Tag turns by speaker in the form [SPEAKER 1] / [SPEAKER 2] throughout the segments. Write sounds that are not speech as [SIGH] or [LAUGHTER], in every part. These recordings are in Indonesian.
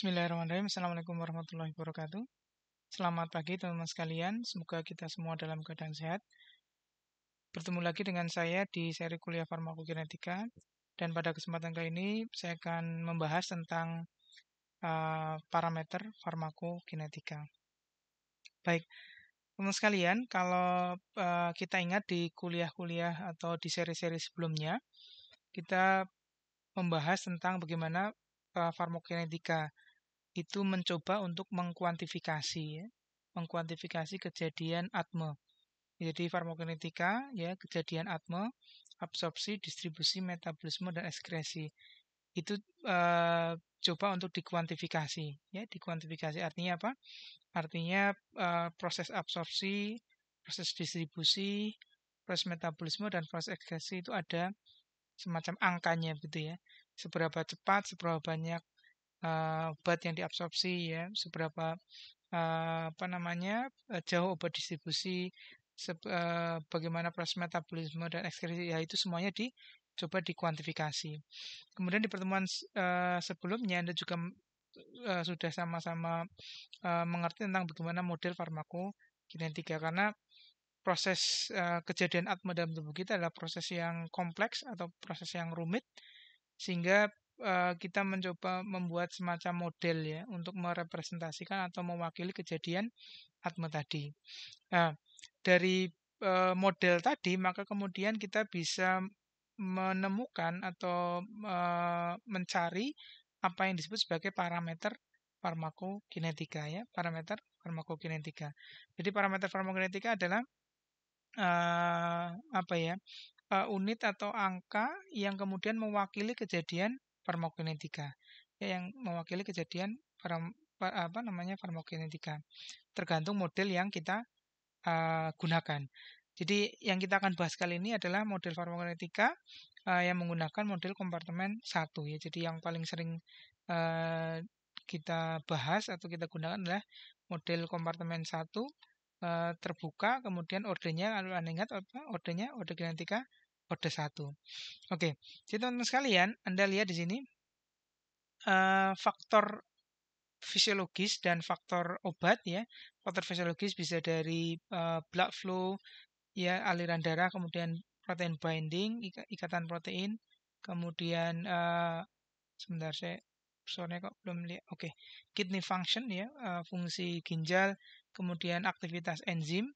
[SPEAKER 1] Bismillahirrahmanirrahim. Assalamualaikum warahmatullahi wabarakatuh. Selamat pagi teman-teman sekalian. Semoga kita semua dalam keadaan sehat. Bertemu lagi dengan saya di seri kuliah farmakokinetika. Dan pada kesempatan kali ini saya akan membahas tentang uh, parameter farmakokinetika. Baik, teman-teman sekalian, kalau uh, kita ingat di kuliah-kuliah atau di seri-seri sebelumnya, kita membahas tentang bagaimana uh, farmakokinetika itu mencoba untuk mengkuantifikasi ya, mengkuantifikasi kejadian atme. Jadi farmakokinetika ya kejadian atme, absorpsi, distribusi, metabolisme dan ekskresi itu uh, coba untuk dikuantifikasi ya dikuantifikasi artinya apa artinya uh, proses absorpsi proses distribusi proses metabolisme dan proses ekskresi itu ada semacam angkanya gitu ya seberapa cepat seberapa banyak Eh, obat yang diabsorpsi ya seberapa uh, apa namanya eh, jauh obat distribusi se uh, bagaimana proses metabolisme dan ekskresi ya itu semuanya di coba dikuantifikasi kemudian di pertemuan uh, sebelumnya anda juga uh, sudah sama-sama uh, mengerti tentang bagaimana model farmakokinetika karena proses uh, kejadian atma dalam tubuh kita adalah proses yang kompleks atau proses yang rumit sehingga Eh, kita mencoba membuat semacam model ya untuk merepresentasikan atau mewakili kejadian atma tadi. Nah, dari eh, model tadi maka kemudian kita bisa menemukan atau eh, mencari apa yang disebut sebagai parameter farmakokinetika ya, parameter farmakokinetika. Jadi parameter farmakokinetika adalah apa ya? unit atau angka yang kemudian mewakili kejadian farmakokinetika ya, yang mewakili kejadian farm, apa namanya farmakokinetika tergantung model yang kita uh, gunakan. Jadi yang kita akan bahas kali ini adalah model farmakokinetika uh, yang menggunakan model kompartemen satu ya. Jadi yang paling sering uh, kita bahas atau kita gunakan adalah model kompartemen satu terbuka kemudian ordernya kalau anda ingat apa ordernya order genetika kode 1. Oke, jadi teman-teman sekalian, Anda lihat di sini uh, faktor fisiologis dan faktor obat ya. Faktor fisiologis bisa dari uh, blood flow ya aliran darah, kemudian protein binding, ik ikatan protein, kemudian uh, sebentar saya soalnya kok belum lihat. Oke, okay. kidney function ya, uh, fungsi ginjal, kemudian aktivitas enzim,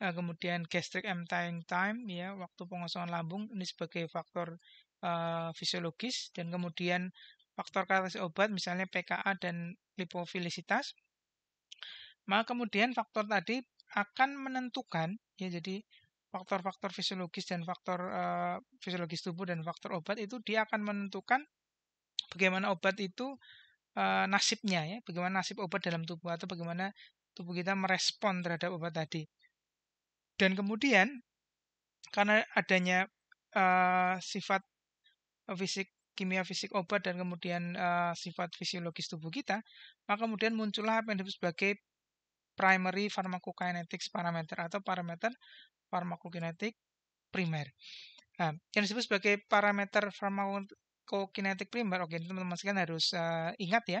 [SPEAKER 1] uh, kemudian gastric emptying time ya waktu pengosongan lambung ini sebagai faktor uh, fisiologis dan kemudian faktor karakteristik obat misalnya PKA dan lipofilisitas maka kemudian faktor tadi akan menentukan ya jadi faktor-faktor fisiologis dan faktor uh, fisiologis tubuh dan faktor obat itu dia akan menentukan bagaimana obat itu uh, nasibnya ya bagaimana nasib obat dalam tubuh atau bagaimana tubuh kita merespon terhadap obat tadi dan kemudian karena adanya uh, sifat fisik kimia fisik obat dan kemudian uh, sifat fisiologis tubuh kita, maka kemudian muncullah apa yang disebut sebagai primary pharmacokinetics parameter atau parameter farmakokinetik primer. Nah, yang disebut sebagai parameter farmakokinetik primer, oke teman-teman sekalian harus uh, ingat ya.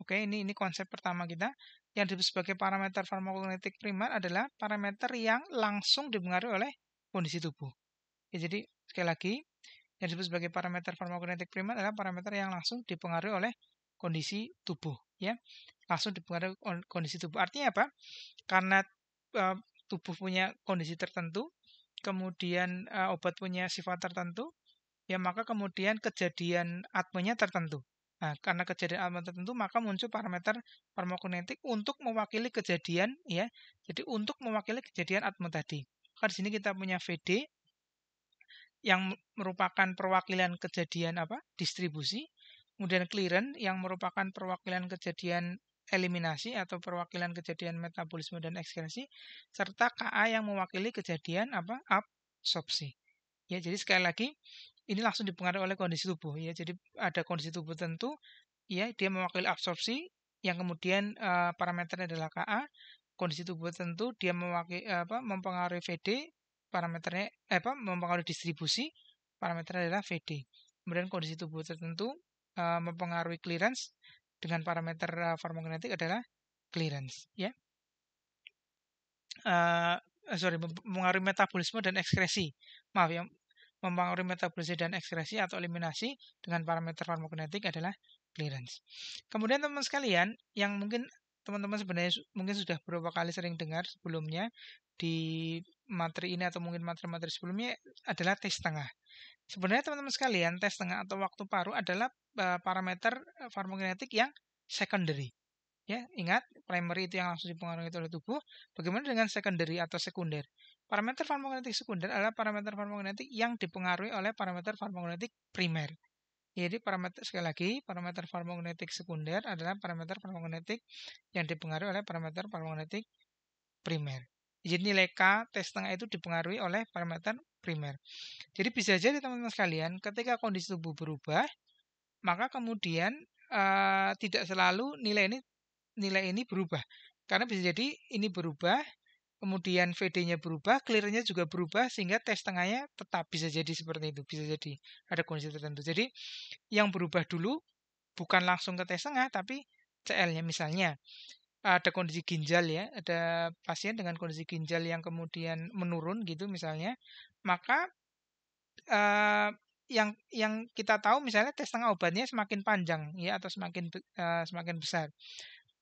[SPEAKER 1] Oke, ini ini konsep pertama kita yang disebut sebagai parameter farmakokinetik primer adalah parameter yang langsung dipengaruhi oleh kondisi tubuh. Ya, jadi sekali lagi, yang disebut sebagai parameter farmakokinetik primer adalah parameter yang langsung dipengaruhi oleh kondisi tubuh, ya. Langsung dipengaruhi kondisi tubuh. Artinya apa? Karena e, tubuh punya kondisi tertentu, kemudian e, obat punya sifat tertentu, ya maka kemudian kejadian atmenya tertentu. Nah, karena kejadian alam tertentu maka muncul parameter farmakokinetik untuk mewakili kejadian ya. Jadi untuk mewakili kejadian atom tadi. Maka di sini kita punya VD yang merupakan perwakilan kejadian apa? distribusi, kemudian clearance yang merupakan perwakilan kejadian eliminasi atau perwakilan kejadian metabolisme dan ekskresi serta KA yang mewakili kejadian apa? absorpsi. Ya, jadi sekali lagi ini langsung dipengaruhi oleh kondisi tubuh ya. Jadi ada kondisi tubuh tentu ya dia mewakili absorpsi yang kemudian uh, parameternya adalah KA. Kondisi tubuh tentu dia mewakili eh, apa mempengaruhi VD, parameternya eh, apa mempengaruhi distribusi, parameternya adalah VD. Kemudian kondisi tubuh tertentu uh, mempengaruhi clearance dengan parameter uh, farmakokinetik adalah clearance ya. Uh, sorry mempengaruhi metabolisme dan ekskresi maaf ya mempengaruhi metabolisme dan ekskresi atau eliminasi dengan parameter farmakokinetik adalah clearance. Kemudian teman-teman sekalian yang mungkin teman-teman sebenarnya mungkin sudah beberapa kali sering dengar sebelumnya di materi ini atau mungkin materi-materi sebelumnya adalah tes tengah. Sebenarnya teman-teman sekalian tes tengah atau waktu paru adalah e, parameter farmakokinetik yang secondary. Ya, ingat primary itu yang langsung dipengaruhi oleh tubuh. Bagaimana dengan secondary atau sekunder? Parameter farmakogenetik sekunder adalah parameter farmakogenetik yang dipengaruhi oleh parameter farmakogenetik primer. Jadi parameter sekali lagi, parameter farmakogenetik sekunder adalah parameter farmakogenetik yang dipengaruhi oleh parameter farmakogenetik primer. Jadi nilai K tes setengah itu dipengaruhi oleh parameter primer. Jadi bisa jadi teman-teman sekalian, ketika kondisi tubuh berubah, maka kemudian uh, tidak selalu nilai ini nilai ini berubah. Karena bisa jadi ini berubah kemudian VD-nya berubah, clear-nya juga berubah sehingga tes tengahnya tetap bisa jadi seperti itu, bisa jadi ada kondisi tertentu. Jadi yang berubah dulu bukan langsung ke tes tengah tapi CL-nya misalnya ada kondisi ginjal ya, ada pasien dengan kondisi ginjal yang kemudian menurun gitu misalnya, maka uh, yang yang kita tahu misalnya tes tengah obatnya semakin panjang ya atau semakin uh, semakin besar.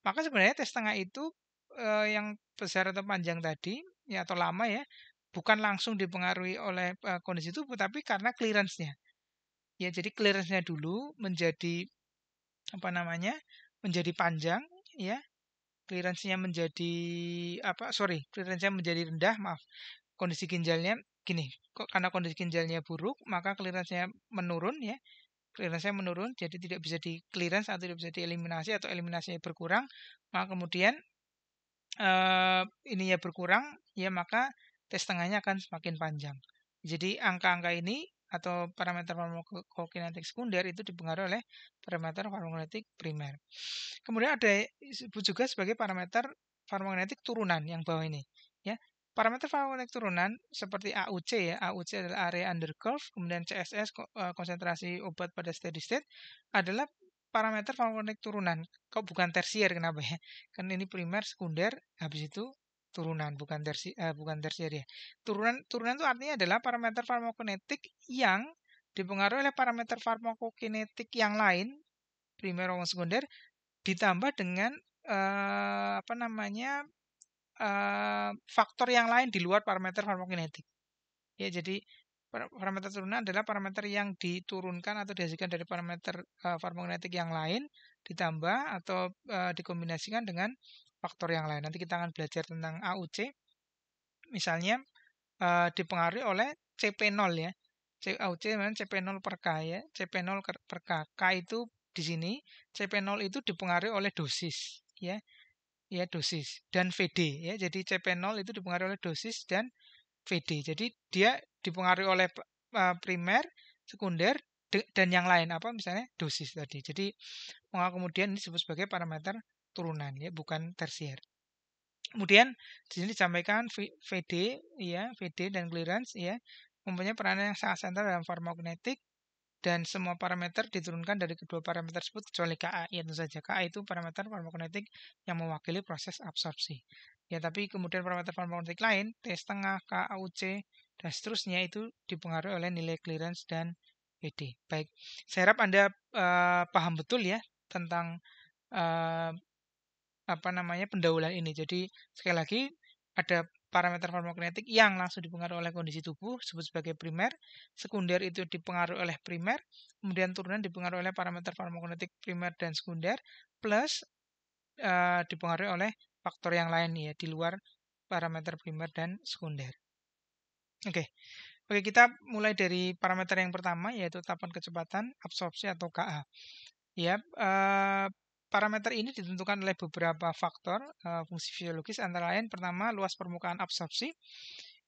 [SPEAKER 1] Maka sebenarnya tes tengah itu eh, yang besar atau panjang tadi ya atau lama ya bukan langsung dipengaruhi oleh eh, kondisi tubuh tapi karena clearance-nya. Ya jadi clearance-nya dulu menjadi apa namanya? menjadi panjang ya. Clearance-nya menjadi apa? Sorry, clearance-nya menjadi rendah, maaf. Kondisi ginjalnya gini, karena kondisi ginjalnya buruk, maka clearance-nya menurun ya clearance nya menurun jadi tidak bisa di clearance atau tidak bisa dieliminasi atau eliminasinya berkurang maka kemudian uh, ininya berkurang, ya maka tes tengahnya akan semakin panjang. Jadi angka-angka ini atau parameter farmakokinetik sekunder itu dipengaruhi oleh parameter farmakokinetik primer. Kemudian ada juga sebagai parameter farmakokinetik turunan yang bawah ini. Ya, parameter farmakokinetik turunan seperti AUC ya, AUC adalah area under curve, kemudian CSS konsentrasi obat pada steady state adalah parameter farmakokinetik turunan. Kok bukan tersier kenapa ya? Karena ini primer, sekunder, habis itu turunan bukan tersi uh, bukan tersier ya. Turunan turunan itu artinya adalah parameter farmakokinetik yang dipengaruhi oleh parameter farmakokinetik yang lain primer maupun sekunder ditambah dengan uh, apa namanya uh, faktor yang lain di luar parameter farmakokinetik. Ya jadi Parameter turunan adalah parameter yang diturunkan atau dihasilkan dari parameter uh, eh, farmakokinetik yang lain ditambah atau uh, dikombinasikan dengan faktor yang lain. Nanti kita akan belajar tentang AUC. Misalnya uh, dipengaruhi oleh CP0 ya. AUC memang CP0 per K ya. CP0 per K. K itu di sini CP0 itu dipengaruhi oleh dosis ya. Ya dosis dan VD ya. Jadi CP0 itu dipengaruhi oleh dosis dan VD. Jadi dia dipengaruhi oleh e, primer, sekunder, dan yang lain apa misalnya dosis tadi. Jadi maka kemudian ini disebut sebagai parameter turunan ya bukan tersier. Kemudian di sini disampaikan VD ya VD dan clearance ya mempunyai peranan yang sangat sentral dalam farmakokinetik dan semua parameter diturunkan dari kedua parameter tersebut kecuali KA. Ya tentu saja KA itu parameter farmakokinetik yang mewakili proses absorpsi. Ya, tapi kemudian parameter-parameter lain, T setengah, KAUC, dan seterusnya itu dipengaruhi oleh nilai clearance dan PD. E Baik, saya harap Anda uh, paham betul ya tentang uh, apa namanya pendahuluan ini. Jadi sekali lagi ada parameter farmakokinetik yang langsung dipengaruhi oleh kondisi tubuh sebut sebagai primer, sekunder itu dipengaruhi oleh primer, kemudian turunan dipengaruhi oleh parameter farmakokinetik primer dan sekunder plus uh, dipengaruhi oleh faktor yang lain ya di luar parameter primer dan sekunder. Oke. Oke, kita mulai dari parameter yang pertama yaitu tahapan kecepatan absorpsi atau KA. Ya, eh, parameter ini ditentukan oleh beberapa faktor eh, fungsi fisiologis antara lain pertama luas permukaan absorpsi.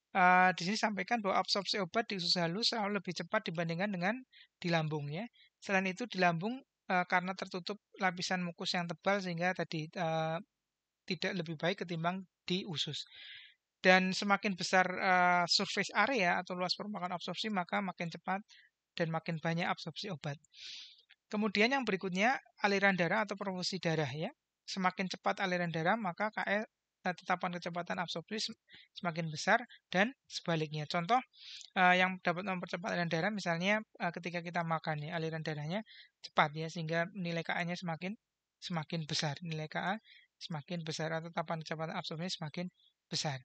[SPEAKER 1] Uh, di sini sampaikan bahwa absorpsi obat di usus halus selalu lebih cepat dibandingkan dengan di lambung ya. Selain itu di lambung eh, karena tertutup lapisan mukus yang tebal sehingga tadi eh, tidak lebih baik ketimbang di usus. Dan semakin besar uh, surface area atau luas permukaan absorpsi, maka makin cepat dan makin banyak absorpsi obat. Kemudian yang berikutnya aliran darah atau perfusi darah ya. Semakin cepat aliran darah, maka KL eh, tetapan kecepatan absorpsi semakin besar dan sebaliknya. Contoh eh, yang dapat mempercepat aliran darah misalnya ketika kita makan ya, aliran darahnya cepat ya sehingga nilai Ka-nya semakin semakin besar. Nilai Ka semakin besar atau tahapan kecepatan absorpsi semakin besar.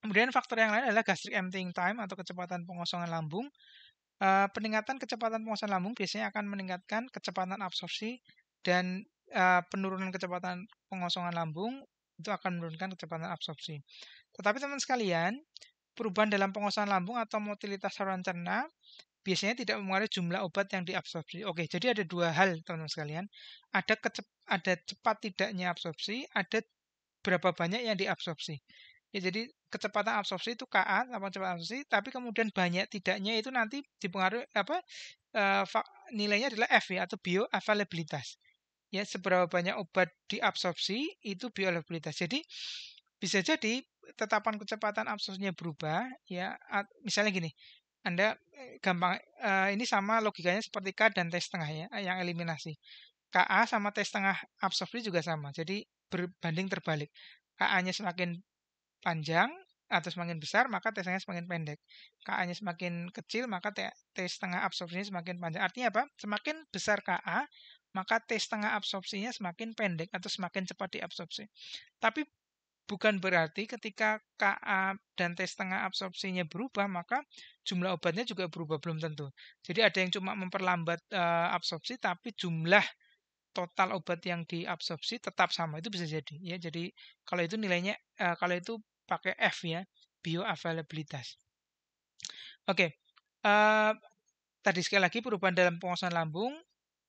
[SPEAKER 1] Kemudian faktor yang lain adalah gastric emptying time atau kecepatan pengosongan lambung. Uh, peningkatan kecepatan pengosongan lambung biasanya akan meningkatkan kecepatan absorpsi dan uh, penurunan kecepatan pengosongan lambung itu akan menurunkan kecepatan absorpsi. Tetapi teman sekalian, perubahan dalam pengosongan lambung atau motilitas saluran cerna biasanya tidak mempengaruhi jumlah obat yang diabsorpsi. Oke, jadi ada dua hal teman-teman sekalian. Ada kecep, ada cepat tidaknya absorpsi, ada berapa banyak yang diabsorpsi. Ya, jadi kecepatan absorpsi itu KA, apa cepat absorpsi, tapi kemudian banyak tidaknya itu nanti dipengaruhi apa eh, fa, nilainya adalah F ya atau bioavailabilitas. Ya, seberapa banyak obat diabsorpsi itu bioavailabilitas. Jadi bisa jadi tetapan kecepatan absorpsinya berubah ya misalnya gini anda eh, gampang uh, ini sama logikanya seperti K dan T tengah ya, eh, yang eliminasi. KA sama T setengah absorpsi juga sama, jadi berbanding terbalik. KA-nya semakin panjang atau semakin besar, maka T setengah semakin pendek. KA-nya semakin kecil, maka T T setengah absorpsinya semakin panjang. Artinya apa? Semakin besar KA, maka T setengah absorpsinya semakin pendek atau semakin cepat diabsorpsi. Tapi Bukan berarti ketika KA dan tes setengah absorpsinya berubah, maka jumlah obatnya juga berubah belum tentu. Jadi ada yang cuma memperlambat e, absorpsi, tapi jumlah total obat yang diabsorpsi tetap sama. Itu bisa jadi. Ya, jadi kalau itu nilainya, e, kalau itu pakai F ya, bioavailabilitas. Oke, okay. e, tadi sekali lagi perubahan dalam penguasaan lambung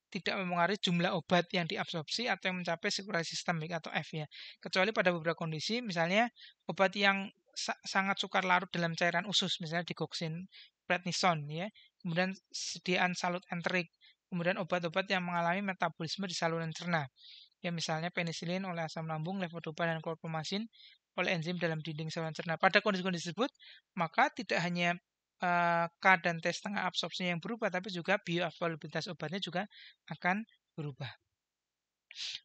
[SPEAKER 1] tidak mempengaruhi jumlah obat yang diabsorpsi atau yang mencapai sekurasi sistemik atau F ya. Kecuali pada beberapa kondisi, misalnya obat yang sa sangat sukar larut dalam cairan usus, misalnya digoksin, prednison ya. Kemudian sediaan salut enterik, kemudian obat-obat yang mengalami metabolisme di saluran cerna. Ya misalnya penisilin oleh asam lambung, levodopa dan klorpromasin oleh enzim dalam dinding saluran cerna. Pada kondisi-kondisi tersebut, maka tidak hanya Eh, K dan T setengah absorpsinya yang berubah, tapi juga bioavailabilitas obatnya juga akan berubah.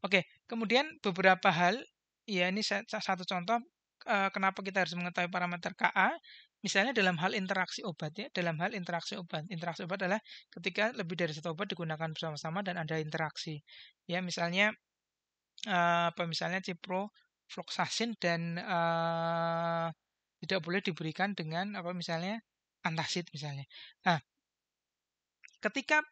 [SPEAKER 1] Oke, kemudian beberapa hal, ya ini satu contoh eh, kenapa kita harus mengetahui parameter KA, misalnya dalam hal interaksi obat ya, dalam hal interaksi obat. Interaksi obat adalah ketika lebih dari satu obat digunakan bersama-sama dan ada interaksi. Ya, misalnya eh, apa misalnya ciprofloxacin dan uh, tidak boleh diberikan dengan apa misalnya antasid misalnya. Nah, ketika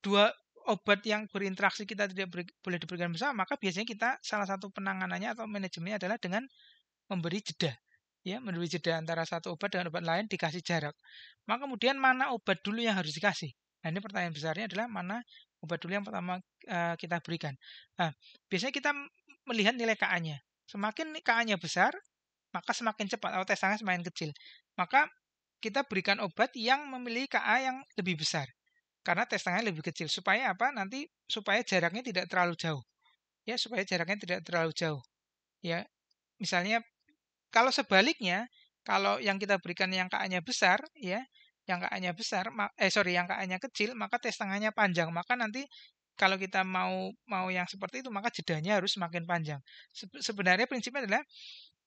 [SPEAKER 1] dua obat yang berinteraksi kita tidak ber, boleh diberikan bersama, maka biasanya kita salah satu penanganannya atau manajemennya adalah dengan memberi jeda. Ya, memberi jeda antara satu obat dengan obat lain dikasih jarak. Maka kemudian mana obat dulu yang harus dikasih? Nah, ini pertanyaan besarnya adalah mana obat dulu yang pertama uh, kita berikan. Nah, biasanya kita melihat nilai KA-nya. Semakin KA-nya besar, maka semakin cepat atau tesannya semakin kecil. Maka kita berikan obat yang memiliki KA yang lebih besar karena tes tangannya lebih kecil supaya apa nanti supaya jaraknya tidak terlalu jauh ya supaya jaraknya tidak terlalu jauh ya misalnya kalau sebaliknya kalau yang kita berikan yang KA-nya besar ya yang KA-nya besar eh sorry yang KA-nya kecil maka tes tengahnya panjang maka nanti kalau kita mau mau yang seperti itu maka jedanya harus semakin panjang sebenarnya prinsipnya adalah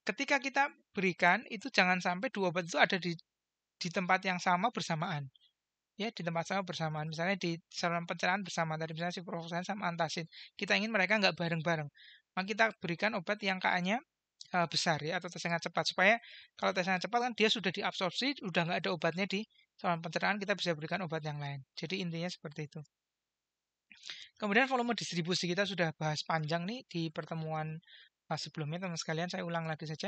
[SPEAKER 1] ketika kita berikan itu jangan sampai dua obat itu ada di di tempat yang sama bersamaan ya di tempat sama bersamaan misalnya di saluran pencernaan bersama tadi misalnya si siprofloxacin sama antasid kita ingin mereka nggak bareng-bareng maka kita berikan obat yang KA-nya uh, e, besar ya atau tes sangat cepat supaya kalau tes sangat cepat kan dia sudah diabsorpsi udah nggak ada obatnya di saluran pencernaan kita bisa berikan obat yang lain jadi intinya seperti itu Kemudian volume distribusi kita sudah bahas panjang nih di pertemuan Nah, sebelumnya teman sekalian saya ulang lagi saja.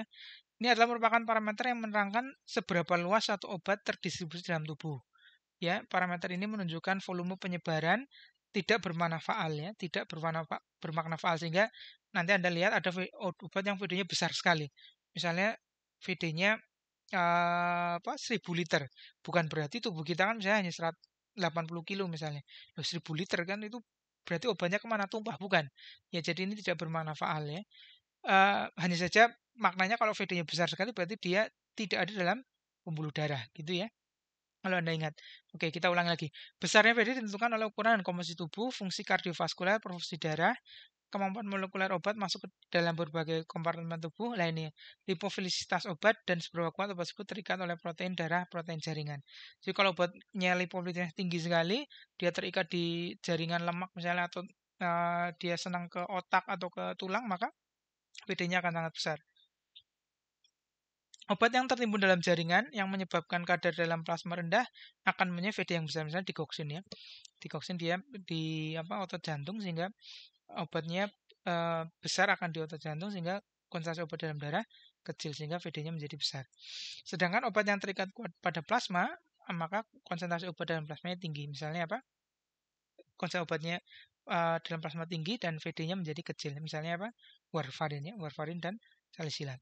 [SPEAKER 1] Ini adalah merupakan parameter yang menerangkan seberapa luas satu obat terdistribusi dalam tubuh. Ya, parameter ini menunjukkan volume penyebaran tidak bermakna faal ya, tidak bermakna bermakna faal sehingga nanti Anda lihat ada obat yang videonya besar sekali. Misalnya videonya nya uh, apa 1000 liter. Bukan berarti tubuh kita kan misalnya hanya 180 80 kilo misalnya. Loh, 1000 liter kan itu berarti obatnya kemana tumpah bukan? Ya jadi ini tidak bermanfaat ya. Uh, hanya saja maknanya kalau VD-nya besar sekali berarti dia tidak ada dalam pembuluh darah gitu ya. Kalau Anda ingat. Oke, kita ulang lagi. Besarnya VD ditentukan oleh ukuran dan komposisi tubuh, fungsi kardiovaskular, perfusi darah, kemampuan molekuler obat masuk ke dalam berbagai kompartemen tubuh lainnya, lipofilisitas obat, dan seberapa kuat obat tersebut terikat oleh protein darah, protein jaringan. Jadi kalau obatnya lipofilisitasnya tinggi sekali, dia terikat di jaringan lemak misalnya atau uh, dia senang ke otak atau ke tulang, maka PD-nya akan sangat besar. Obat yang tertimbun dalam jaringan yang menyebabkan kadar dalam plasma rendah akan punya VD yang besar misalnya digoksin ya. Digoksin dia di apa otot jantung sehingga obatnya e, besar akan di otot jantung sehingga konsentrasi obat dalam darah kecil sehingga VD-nya menjadi besar. Sedangkan obat yang terikat kuat pada plasma eh, maka konsentrasi obat dalam plasma tinggi. Misalnya apa? Konsentrasi obatnya e, dalam plasma tinggi dan VD-nya menjadi kecil. Misalnya apa? warfarin ya, warfarin dan salisilat.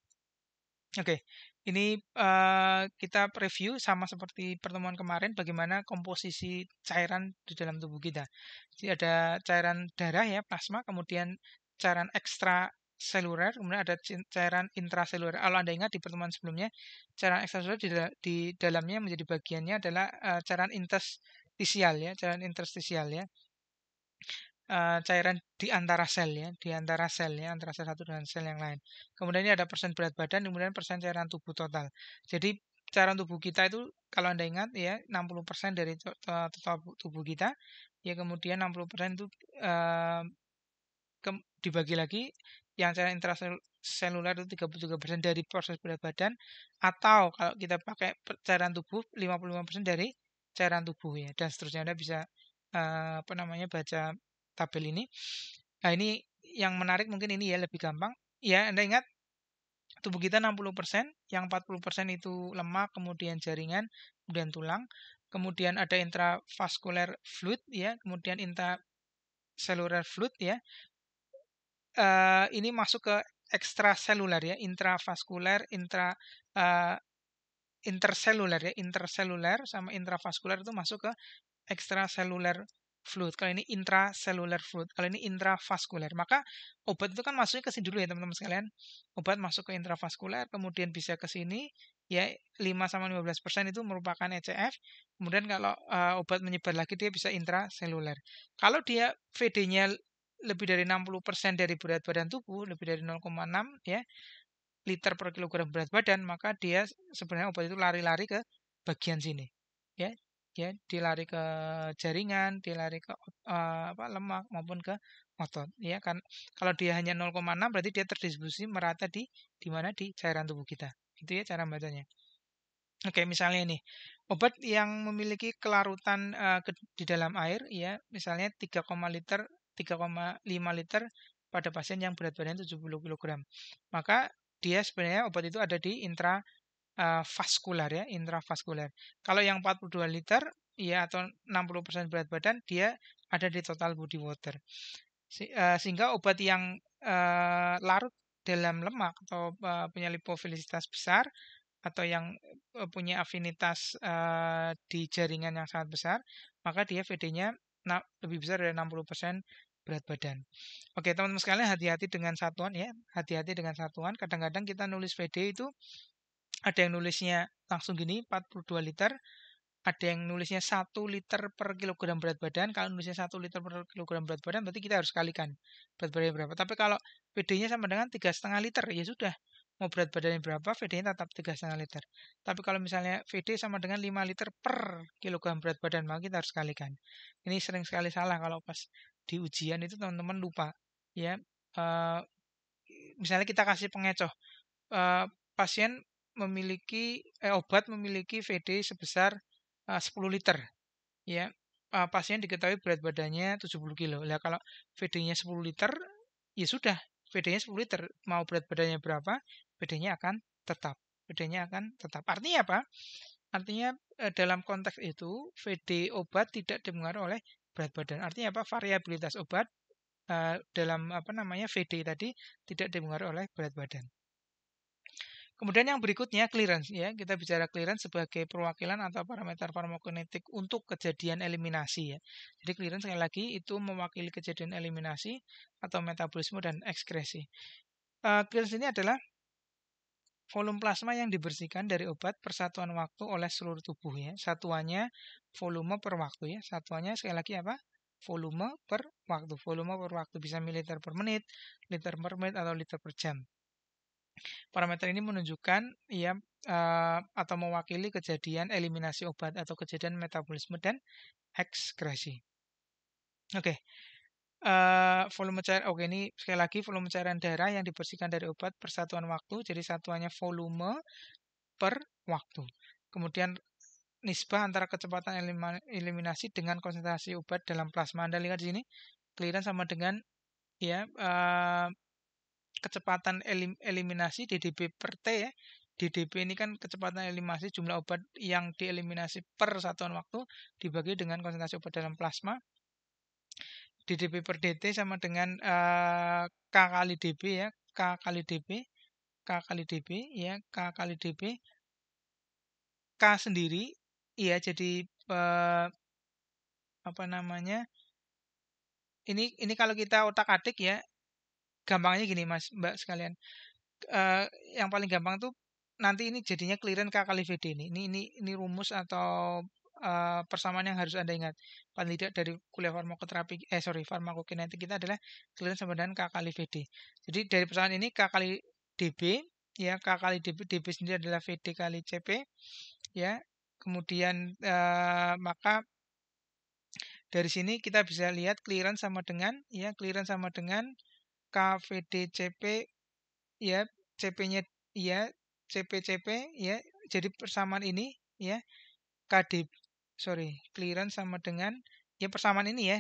[SPEAKER 1] Oke, ini uh, kita review sama seperti pertemuan kemarin bagaimana komposisi cairan di dalam tubuh kita. Jadi ada cairan darah ya, plasma, kemudian cairan ekstra seluler, kemudian ada cairan intraseluler. Kalau Anda ingat di pertemuan sebelumnya, cairan ekstraseluler di, di dalamnya menjadi bagiannya adalah uh, cairan interstisial ya, cairan interstisial ya uh, cairan di antara sel ya, di antara sel ya, antara sel satu dengan sel yang lain. Kemudian ini ada persen berat badan, kemudian persen cairan tubuh total. Jadi cairan tubuh kita itu kalau Anda ingat ya 60% dari total tubuh kita, ya kemudian 60% itu uh, eh, ke, dibagi lagi yang cairan intraseluler itu 33% dari proses berat badan atau kalau kita pakai cairan tubuh 55% dari cairan tubuh ya dan seterusnya Anda bisa eh, apa namanya baca tabel ini. Nah, ini yang menarik mungkin ini ya lebih gampang. Ya, Anda ingat tubuh kita 60%, yang 40% itu lemak, kemudian jaringan, kemudian tulang, kemudian ada intravascular fluid ya, kemudian intracellular fluid ya. Uh, ini masuk ke extracellular ya, intravaskular, intra uh, interseluler ya, interseluler sama intravaskular itu masuk ke extracellular fluid, kalau ini intracellular fluid, kalau ini intravaskuler. Maka obat itu kan masuknya ke sini dulu ya teman-teman sekalian. Obat masuk ke intravaskuler, kemudian bisa ke sini, ya 5 sama 15% itu merupakan ECF. Kemudian kalau uh, obat menyebar lagi dia bisa intraseluler. Kalau dia VD-nya lebih dari 60% dari berat badan tubuh, lebih dari 0,6 ya liter per kilogram berat badan, maka dia sebenarnya obat itu lari-lari ke bagian sini. Ya, ya dilari ke jaringan, dilari ke uh, apa lemak maupun ke otot ya kan kalau dia hanya 0,6 berarti dia terdistribusi merata di di mana di cairan tubuh kita. Itu ya cara membacanya. Oke, misalnya nih, obat yang memiliki kelarutan uh, ke, di dalam air ya, misalnya 3, liter 3,5 liter pada pasien yang berat badan 70 kg. Maka dia sebenarnya obat itu ada di intra uh, vaskular ya, intravaskular. Kalau yang 42 liter ya atau 60% berat badan dia ada di total body water. Se uh, sehingga obat yang uh, larut dalam lemak atau uh, punya lipofilisitas besar atau yang uh, punya afinitas uh, di jaringan yang sangat besar, maka dia VD-nya lebih besar dari 60% berat badan. Oke, teman-teman sekalian hati-hati dengan satuan ya, hati-hati dengan satuan. Kadang-kadang kita nulis VD itu ada yang nulisnya langsung gini 42 liter ada yang nulisnya 1 liter per kilogram berat badan kalau nulisnya 1 liter per kilogram berat badan berarti kita harus kalikan berat badannya berapa tapi kalau PD-nya sama dengan tiga setengah liter ya sudah mau berat badannya berapa VD-nya tetap tiga setengah liter tapi kalau misalnya VD sama dengan 5 liter per kilogram berat badan maka kita harus kalikan ini sering sekali salah kalau pas di ujian itu teman-teman lupa ya uh, misalnya kita kasih pengecoh uh, pasien memiliki eh, obat memiliki VD sebesar eh, uh, 10 liter. Ya. Uh, eh, pasien diketahui berat badannya 70 kilo. Lah kalau VD-nya 10 liter, ya sudah, VD-nya 10 liter. Mau berat badannya berapa, VD-nya akan tetap. VD-nya akan tetap. Artinya apa? Artinya uh, dalam konteks itu VD obat tidak dipengaruhi oleh berat badan. Artinya apa? Variabilitas obat uh, dalam apa namanya VD tadi tidak dipengaruhi oleh berat badan. Kemudian yang berikutnya clearance ya, kita bicara clearance sebagai perwakilan atau parameter farmakokinetik untuk kejadian eliminasi ya. Jadi clearance sekali lagi itu mewakili kejadian eliminasi atau metabolisme dan ekskresi. Uh, clearance ini adalah volume plasma yang dibersihkan dari obat persatuan waktu oleh seluruh tubuh ya. Satuannya volume per waktu ya. Satuannya sekali lagi apa? Volume per waktu. Volume per waktu bisa militer per menit, liter per menit atau liter per jam. Parameter ini menunjukkan ya uh, atau mewakili kejadian eliminasi obat atau kejadian metabolisme dan ekskresi. Oke. Okay. Uh, eh, volume cairan oke okay, ini sekali lagi volume cairan darah yang dibersihkan dari obat persatuan waktu jadi satuannya volume per waktu kemudian nisbah antara kecepatan eliminasi dengan konsentrasi obat dalam plasma Anda lihat di sini kelihatan sama dengan ya uh, kecepatan elim, eliminasi DDP per T ya. DDP ini kan kecepatan eliminasi jumlah obat yang dieliminasi per satuan waktu dibagi dengan konsentrasi obat dalam plasma. DDP per DT sama dengan uh, K kali DB ya, K kali DB, K kali DB ya, K kali DB. K sendiri iya jadi uh, apa namanya? Ini ini kalau kita otak-atik ya, gampangnya gini mas mbak sekalian uh, yang paling gampang tuh nanti ini jadinya clearance K kali VD ini. Ini ini ini rumus atau uh, persamaan yang harus Anda ingat. Paling tidak dari kuliah farmakoterapi eh sorry farmakokinetik kita adalah clearance sama dengan K kali VD. Jadi dari persamaan ini K kali DB ya K kali DB DB sendiri adalah VD kali CP ya. Kemudian uh, maka dari sini kita bisa lihat clearance sama dengan ya clearance sama dengan KVDCP ya CP-nya ya CPCP ya jadi persamaan ini ya KD sorry clearance sama dengan ya persamaan ini ya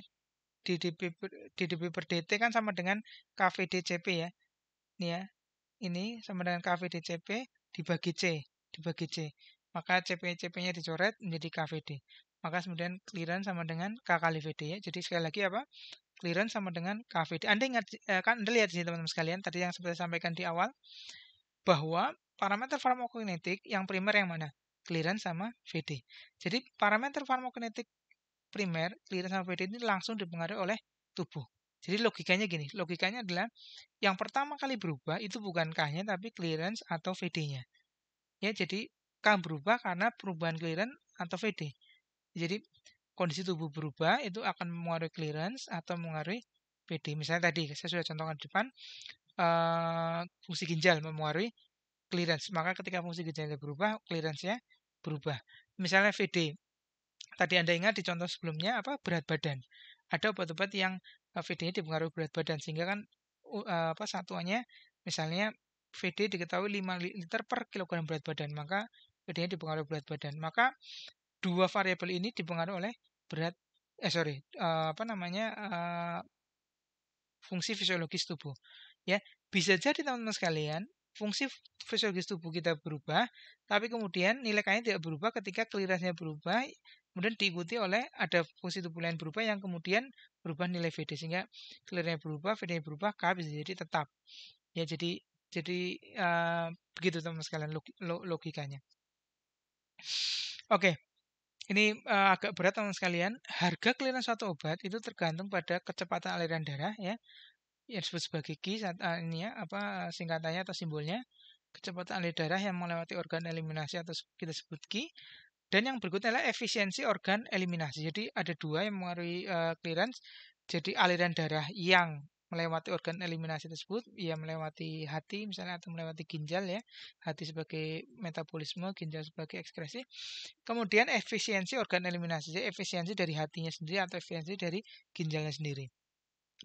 [SPEAKER 1] DDP DDP per DT kan sama dengan KVDCP ya ini ya ini sama dengan KVDCP dibagi C dibagi C maka CPCP-nya dicoret menjadi KVD maka kemudian clearance sama dengan K kali VD ya jadi sekali lagi apa clearance sama dengan KVD. Anda ingat eh, kan Anda lihat di sini teman-teman sekalian tadi yang sudah saya sampaikan di awal bahwa parameter farmakokinetik yang primer yang mana? Clearance sama VD. Jadi parameter farmakokinetik primer, clearance sama VD ini langsung dipengaruhi oleh tubuh. Jadi logikanya gini, logikanya adalah yang pertama kali berubah itu bukan K-nya tapi clearance atau VD-nya. Ya, jadi K berubah karena perubahan clearance atau VD. Jadi kondisi tubuh berubah itu akan mengaruhi clearance atau mengaruhi PD. Misalnya tadi saya sudah contohkan di depan uh, fungsi ginjal mempengaruhi clearance. Maka ketika fungsi ginjalnya berubah, clearance-nya berubah. Misalnya VD. Tadi Anda ingat di contoh sebelumnya apa berat badan. Ada obat-obat yang eh, VD-nya dipengaruhi berat badan sehingga kan uh, apa satuannya misalnya VD diketahui 5 liter per kilogram berat badan, maka VD-nya dipengaruhi berat badan. Maka dua variabel ini dipengaruhi oleh berat eh sorry uh, apa namanya uh, fungsi fisiologis tubuh ya bisa jadi teman-teman sekalian fungsi fisiologis tubuh kita berubah tapi kemudian nilai kainnya tidak berubah ketika kelirasnya berubah kemudian diikuti oleh ada fungsi tubuh lain berubah yang kemudian berubah nilai VD sehingga kelirasnya berubah vd berubah K bisa jadi tetap ya jadi jadi uh, begitu teman-teman sekalian log logikanya oke okay ini uh, agak berat teman sekalian. Harga clearance suatu obat itu tergantung pada kecepatan aliran darah ya. Yang disebut sebagai Ki uh, ini ya, apa singkatannya atau simbolnya. Kecepatan aliran darah yang melewati organ eliminasi atau kita sebut Ki. Dan yang berikutnya adalah efisiensi organ eliminasi. Jadi ada dua yang mengaruhi uh, clearance. Jadi aliran darah yang melewati organ eliminasi tersebut, ia ya melewati hati misalnya atau melewati ginjal ya, hati sebagai metabolisme, ginjal sebagai ekskresi. Kemudian efisiensi organ eliminasi, jadi efisiensi dari hatinya sendiri atau efisiensi dari ginjalnya sendiri.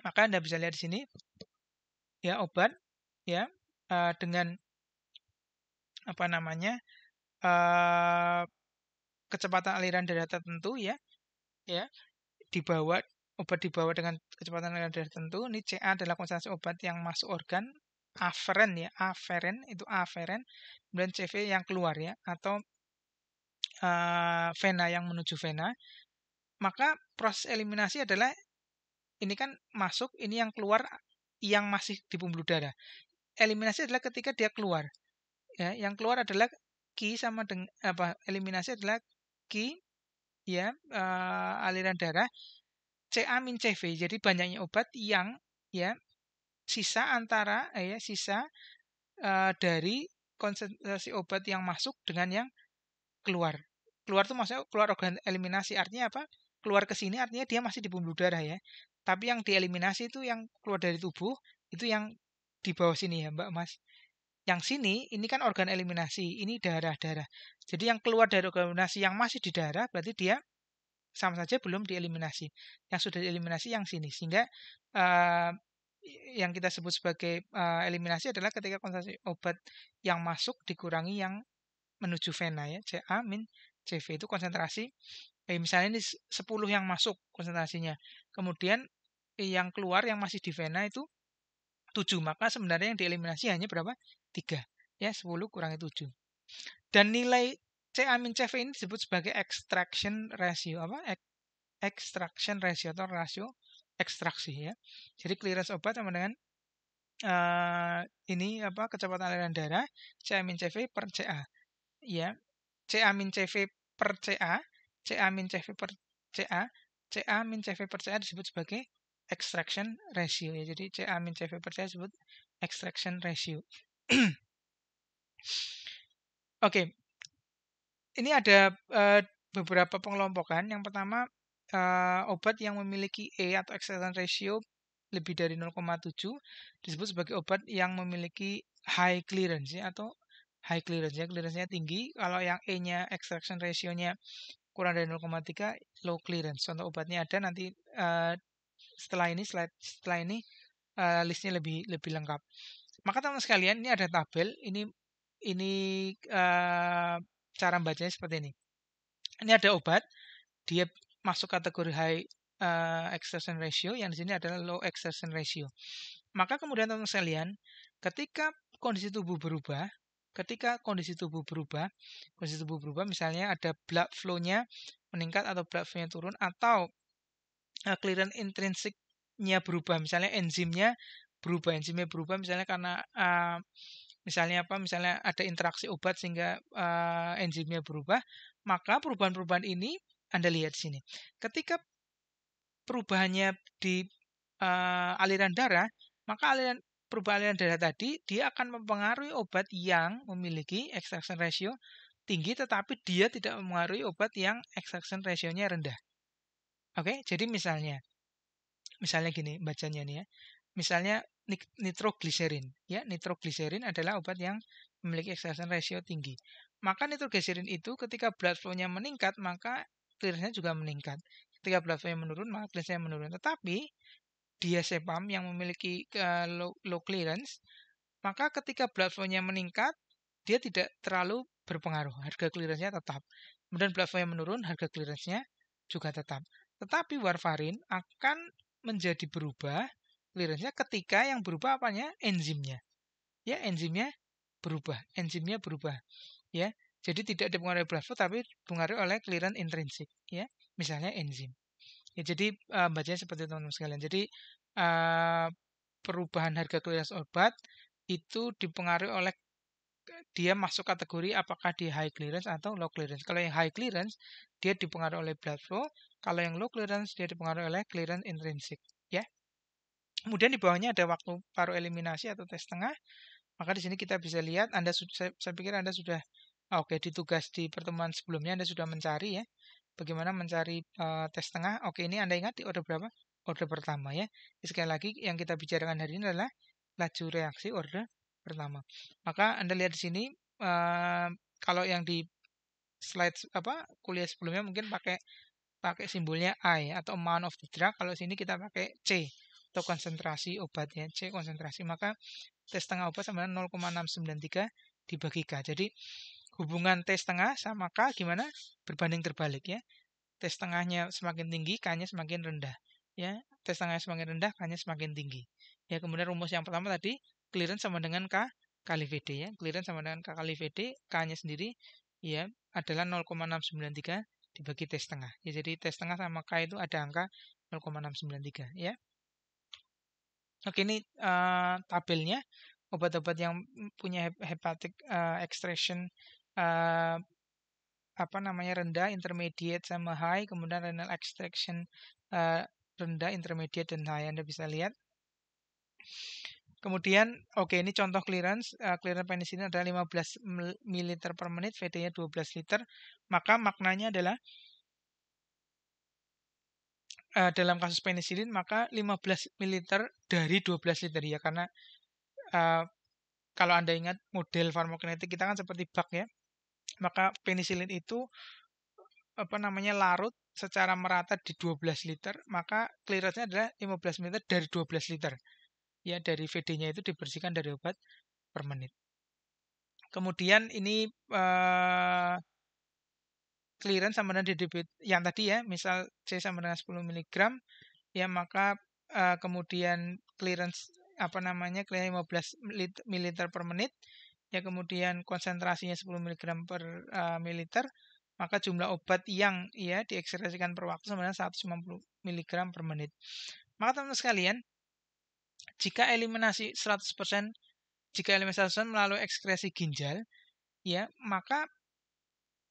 [SPEAKER 1] Maka Anda bisa lihat di sini ya obat ya eh, dengan apa namanya eh, kecepatan aliran darah tertentu ya ya dibawa obat dibawa dengan kecepatan tertentu. Ini CA adalah konsentrasi obat yang masuk organ, aferen ya, aferen itu aferen, dan CV yang keluar ya atau uh, vena yang menuju vena. Maka proses eliminasi adalah ini kan masuk, ini yang keluar yang masih di pembuluh darah. Eliminasi adalah ketika dia keluar. Ya, yang keluar adalah ki sama dengan apa eliminasi adalah ki ya uh, aliran darah CA min CV. Jadi banyaknya obat yang ya sisa antara eh, ya sisa eh, dari konsentrasi obat yang masuk dengan yang keluar. Keluar itu maksudnya keluar organ eliminasi artinya apa? Keluar ke sini artinya dia masih di pembuluh darah ya. Tapi yang dieliminasi itu yang keluar dari tubuh itu yang di bawah sini ya, Mbak Mas. Yang sini ini kan organ eliminasi, ini darah-darah. Jadi yang keluar dari organ eliminasi yang masih di darah berarti dia sama saja belum dieliminasi. Yang sudah dieliminasi yang sini. Sehingga uh, yang kita sebut sebagai uh, eliminasi adalah ketika konsentrasi obat yang masuk dikurangi yang menuju vena ya. CA min CV itu konsentrasi eh, misalnya ini 10 yang masuk konsentrasinya. Kemudian eh, yang keluar yang masih di vena itu 7, maka sebenarnya yang dieliminasi hanya berapa? 3. Ya, 10 kurangi 7. Dan nilai C amin CV ini disebut sebagai extraction ratio apa? Extraction ratio atau rasio ekstraksi ya. Jadi clearance obat sama dengan uh, ini apa kecepatan aliran darah C amin CV per CA. Ya. C amin iya. CV per CA, C amin CV per CA, C amin CV per CA disebut sebagai extraction ratio ya. Jadi C amin CV per CA disebut extraction ratio. [CLEARS THROAT] Oke, okay ini ada uh, beberapa pengelompokan. Yang pertama uh, obat yang memiliki E atau excellent ratio lebih dari 0,7 disebut sebagai obat yang memiliki high clearance ya, atau high clearance ya clearance-nya tinggi kalau yang E-nya extraction ratio-nya kurang dari 0,3 low clearance contoh obatnya ada nanti uh, setelah ini slide setelah ini uh, listnya lebih lebih lengkap maka teman teman sekalian ini ada tabel ini ini uh, cara bacanya seperti ini. Ini ada obat, dia masuk kategori high uh, exertion ratio, yang di sini adalah low exertion ratio. Maka kemudian teman-teman sekalian, ketika kondisi tubuh berubah, ketika kondisi tubuh berubah, kondisi tubuh berubah misalnya ada blood flow-nya meningkat atau blood flow-nya turun atau uh, clearance intrinsic-nya berubah, misalnya enzimnya berubah, enzimnya berubah misalnya karena uh, Misalnya apa? Misalnya ada interaksi obat sehingga uh, enzimnya berubah, maka perubahan-perubahan ini Anda lihat di sini. Ketika perubahannya di uh, aliran darah, maka aliran perubahan aliran darah tadi dia akan mempengaruhi obat yang memiliki extraction ratio tinggi tetapi dia tidak mempengaruhi obat yang extraction ratio-nya rendah. Oke, jadi misalnya misalnya gini bacanya nih ya. Misalnya nitrogliserin. Ya, nitrogliserin adalah obat yang memiliki extraction ratio tinggi. Maka nitrogliserin itu ketika blood flow-nya meningkat, maka clearance-nya juga meningkat. Ketika blood flow-nya menurun, maka clearance-nya menurun. Tetapi diazepam yang memiliki uh, low, low clearance, maka ketika blood flow-nya meningkat, dia tidak terlalu berpengaruh. Harga clearance-nya tetap. Kemudian blood flow-nya menurun, harga clearance-nya juga tetap. Tetapi warfarin akan menjadi berubah Clearance-nya ketika yang berubah apanya? Enzimnya. Ya, enzimnya berubah. Enzimnya berubah. Ya, jadi tidak dipengaruhi blood flow tapi dipengaruhi oleh clearance intrinsik. Ya, misalnya enzim. Ya, jadi uh, bacanya seperti teman-teman sekalian. Jadi uh, perubahan harga clearance obat itu dipengaruhi oleh dia masuk kategori apakah di high clearance atau low clearance. Kalau yang high clearance, dia dipengaruhi oleh blood flow. Kalau yang low clearance, dia dipengaruhi oleh clearance intrinsic. Kemudian di bawahnya ada waktu paruh eliminasi atau tes tengah. Maka di sini kita bisa lihat Anda saya, saya pikir Anda sudah ah, oke okay, di tugas di pertemuan sebelumnya Anda sudah mencari ya bagaimana mencari uh, tes tengah. Oke, ini Anda ingat di order berapa? Order pertama ya. Sekali lagi yang kita bicarakan hari ini adalah laju reaksi order pertama. Maka Anda lihat di sini uh, kalau yang di slide apa kuliah sebelumnya mungkin pakai pakai simbolnya I atau amount of the drug. Kalau sini kita pakai C atau konsentrasi obatnya C konsentrasi maka T setengah obat sama dengan 0,693 dibagi K jadi hubungan T setengah sama K gimana berbanding terbalik ya T setengahnya semakin tinggi K-nya semakin rendah ya T setengahnya semakin rendah K-nya semakin tinggi ya kemudian rumus yang pertama tadi clearance sama dengan K kali VD ya clearance sama dengan K kali VD K-nya sendiri ya adalah 0,693 dibagi T setengah ya jadi T setengah sama K itu ada angka 0,693 ya Oke, ini, uh, tabelnya obat-obat yang punya hepatic, uh, extraction, uh, apa namanya, rendah, intermediate, sama high, kemudian renal extraction, uh, rendah, intermediate, dan high. Anda bisa lihat. Kemudian, oke, ini contoh clearance, uh, clearance penicillin adalah 15 ml per menit, VD-nya 12 liter, maka maknanya adalah uh, dalam kasus penisilin maka 15 ml dari 12 liter ya karena uh, kalau Anda ingat model farmakokinetik kita kan seperti bak ya. Maka penisilin itu apa namanya larut secara merata di 12 liter, maka clearance-nya adalah 15 ml dari 12 liter. Ya, dari VD-nya itu dibersihkan dari obat per menit. Kemudian ini eh, clearance sama dengan DDB yang tadi ya, misal C sama dengan 10 mg, ya maka uh, kemudian clearance apa namanya clearance 15 ml per menit, ya kemudian konsentrasinya 10 mg per uh, maka jumlah obat yang ya diekstraksikan per waktu sama dengan 150 mg per menit. Maka teman-teman sekalian, jika eliminasi 100% jika eliminasi 100% melalui ekskresi ginjal, ya maka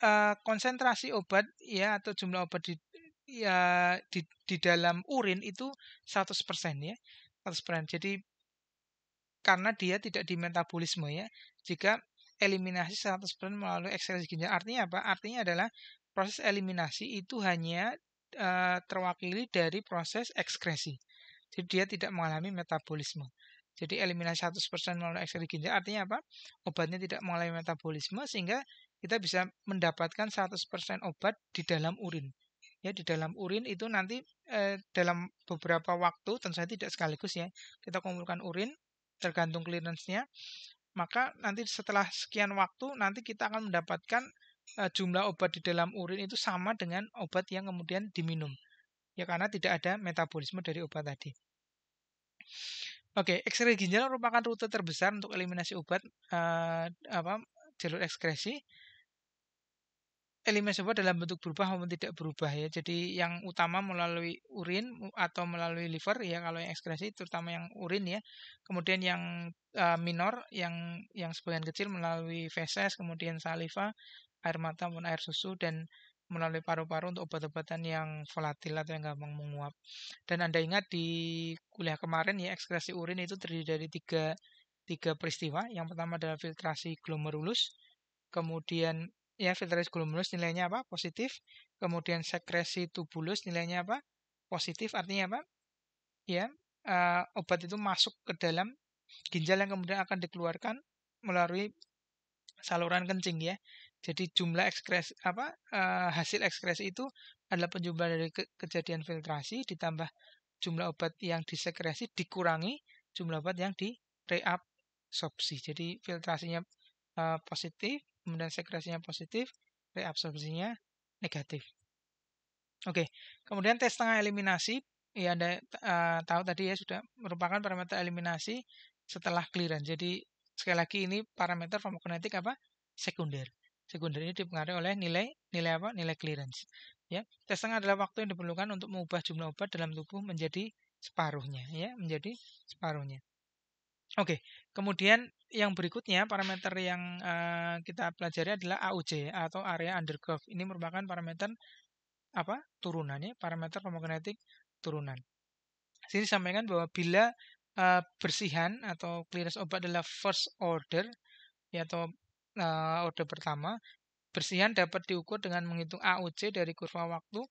[SPEAKER 1] Eh, konsentrasi obat ya atau jumlah obat di ya di, di dalam urin itu 100% ya. 100%. Jadi karena dia tidak di metabolisme ya. Jika eliminasi 100% melalui ekskresi ginjal artinya apa? Artinya adalah proses eliminasi itu hanya uh, terwakili dari proses ekskresi. Jadi dia tidak mengalami metabolisme. Jadi eliminasi 100% melalui ekskresi ginjal artinya apa? Obatnya tidak mengalami metabolisme sehingga kita bisa mendapatkan 100% obat di dalam urin. Ya, di dalam urin itu nanti eh, dalam beberapa waktu, tentu saja tidak sekaligus ya, kita kumpulkan urin tergantung clearance-nya. Maka nanti setelah sekian waktu nanti kita akan mendapatkan eh, jumlah obat di dalam urin itu sama dengan obat yang kemudian diminum. Ya karena tidak ada metabolisme dari obat tadi. Oke, x ginjal merupakan rute terbesar untuk eliminasi obat eh, apa jalur ekskresi elemen sebuah dalam bentuk berubah maupun tidak berubah ya. Jadi yang utama melalui urin atau melalui liver ya kalau yang ekskresi terutama yang urin ya. Kemudian yang uh, minor yang yang sebagian kecil melalui feses, kemudian saliva, air mata maupun air susu dan melalui paru-paru untuk obat-obatan yang volatil atau yang gampang menguap. Dan Anda ingat di kuliah kemarin ya ekskresi urin itu terdiri dari tiga tiga peristiwa. Yang pertama adalah filtrasi glomerulus, kemudian ya filtrasi glomerulus nilainya apa? Positif. Kemudian sekresi tubulus nilainya apa? Positif artinya apa? Ya, uh, obat itu masuk ke dalam ginjal yang kemudian akan dikeluarkan melalui saluran kencing ya. Jadi jumlah ekskresi apa uh, hasil ekskresi itu adalah penjumlah dari ke kejadian filtrasi ditambah jumlah obat yang disekresi dikurangi jumlah obat yang direabsorpsi. Jadi filtrasinya uh, positif kemudian sekresinya positif, reabsorpsinya negatif. Oke, kemudian tes tengah eliminasi, ya Anda uh, tahu tadi ya sudah merupakan parameter eliminasi setelah clearance. Jadi sekali lagi ini parameter farmakokinetik apa? Sekunder. Sekunder ini dipengaruhi oleh nilai nilai apa? Nilai clearance. Ya, tes tengah adalah waktu yang diperlukan untuk mengubah jumlah obat dalam tubuh menjadi separuhnya, ya, menjadi separuhnya. Oke, kemudian yang berikutnya parameter yang uh, kita pelajari adalah AUC atau area under curve. Ini merupakan parameter apa? turunannya, parameter homogenetik turunan. Sini sampaikan bahwa bila uh, bersihan atau clearance obat adalah first order ya atau uh, order pertama, bersihan dapat diukur dengan menghitung AUC dari kurva waktu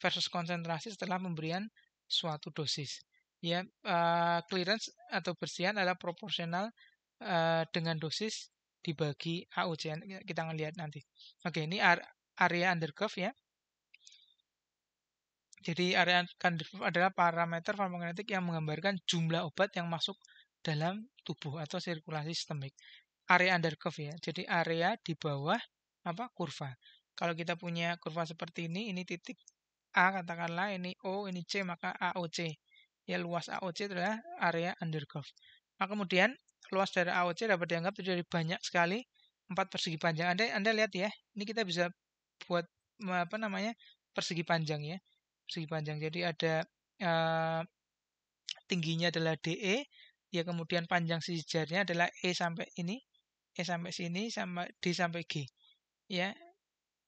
[SPEAKER 1] versus konsentrasi setelah pemberian suatu dosis. Ya, uh, clearance atau bersihan adalah proporsional Eh, dengan dosis dibagi AUC. Kita ngelihat nanti. Oke, ini area under curve ya. Jadi area under curve adalah parameter farmakokinetik yang menggambarkan jumlah obat yang masuk dalam tubuh atau sirkulasi sistemik. Area under curve ya. Jadi area di bawah apa kurva. Kalau kita punya kurva seperti ini, ini titik A katakanlah ini O, ini C, maka AOC. Ya luas AOC adalah area under curve. Nah, kemudian luas dari AOC dapat dianggap terdiri dari banyak sekali empat persegi panjang. Anda Anda lihat ya, ini kita bisa buat apa namanya persegi panjang ya, persegi panjang. Jadi ada uh, tingginya adalah DE, ya kemudian panjang sisi jarinya adalah E sampai ini, E sampai sini sama D sampai G. Ya.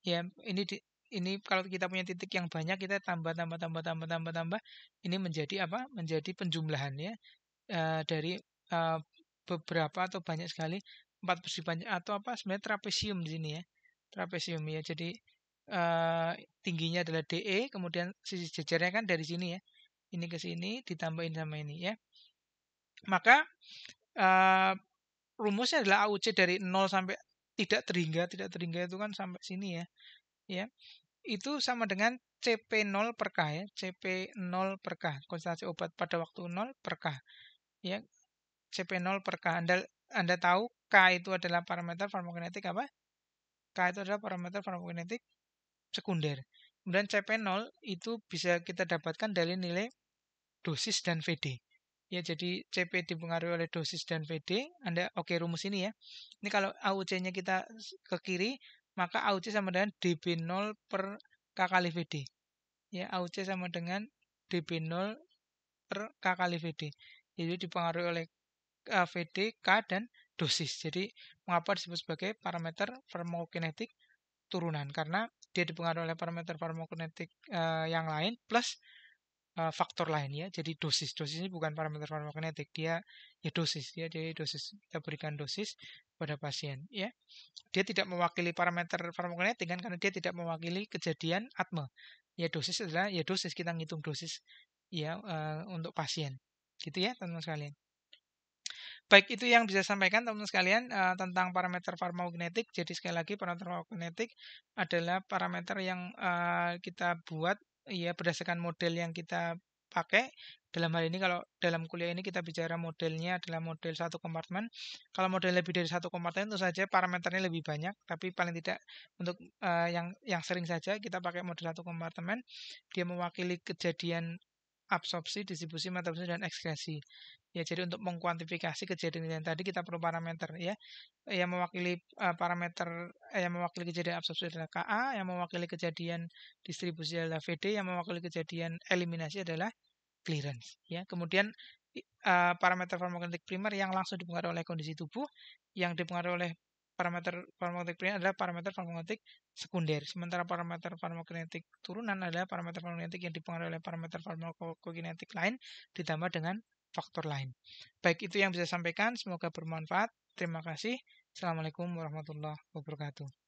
[SPEAKER 1] Ya, ini di, ini kalau kita punya titik yang banyak kita tambah tambah tambah tambah tambah tambah ini menjadi apa? menjadi penjumlahan ya uh, dari uh, beberapa atau banyak sekali empat besi panjang atau apa sebenarnya trapesium di sini ya trapesium ya jadi eh, tingginya adalah DE kemudian sisi jejernya kan dari sini ya ini ke sini ditambahin sama ini ya maka eh, rumusnya adalah AUC dari 0 sampai tidak terhingga tidak terhingga itu kan sampai sini ya ya itu sama dengan CP0 per K ya CP0 per K konsentrasi obat pada waktu 0 per K ya CP0 per K. Anda, Anda tahu K itu adalah parameter farmakokinetik apa? K itu adalah parameter farmakokinetik sekunder. Kemudian CP0 itu bisa kita dapatkan dari nilai dosis dan VD. Ya, jadi CP dipengaruhi oleh dosis dan VD. Anda oke okay, rumus ini ya. Ini kalau AUC-nya kita ke kiri, maka AUC sama dengan DB0 per K kali VD. Ya, AUC sama dengan DB0 per K kali VD. Jadi dipengaruhi oleh Eh, VD, K, dan dosis. Jadi mengapa disebut sebagai parameter farmakokinetik turunan? Karena dia dipengaruhi oleh parameter farmakokinetik uh, yang lain plus uh, faktor lain ya. Jadi dosis. Dosis ini bukan parameter farmakokinetik, dia ya dosis ya. Jadi dosis kita berikan dosis pada pasien ya. Dia tidak mewakili parameter farmakokinetik kan karena dia tidak mewakili kejadian atme. Ya dosis adalah ya dosis kita ngitung dosis ya uh, untuk pasien. Gitu ya teman-teman sekalian. Baik, itu yang bisa sampaikan teman-teman sekalian uh, tentang parameter farmakokinetik. Jadi sekali lagi parameter farmakokinetik adalah parameter yang uh, kita buat ya berdasarkan model yang kita pakai dalam hal ini kalau dalam kuliah ini kita bicara modelnya adalah model satu kompartemen kalau model lebih dari satu kompartemen tentu saja parameternya lebih banyak tapi paling tidak untuk uh, yang yang sering saja kita pakai model satu kompartemen dia mewakili kejadian absorpsi, distribusi, metabolisme dan ekskresi. Ya, jadi untuk mengkuantifikasi kejadian yang tadi kita perlu parameter ya. Yang mewakili uh, parameter eh, yang mewakili kejadian absorpsi adalah KA, yang mewakili kejadian distribusi adalah VD, yang mewakili kejadian eliminasi adalah clearance ya. Kemudian uh, parameter farmakokinetik primer yang langsung dipengaruhi oleh kondisi tubuh, yang dipengaruhi oleh parameter farmakokinetik adalah parameter farmakokinetik sekunder, sementara parameter farmakokinetik turunan adalah parameter farmakokinetik yang dipengaruhi oleh parameter farmakokinetik lain ditambah dengan faktor lain. Baik itu yang bisa sampaikan, semoga bermanfaat. Terima kasih. Assalamualaikum warahmatullahi wabarakatuh.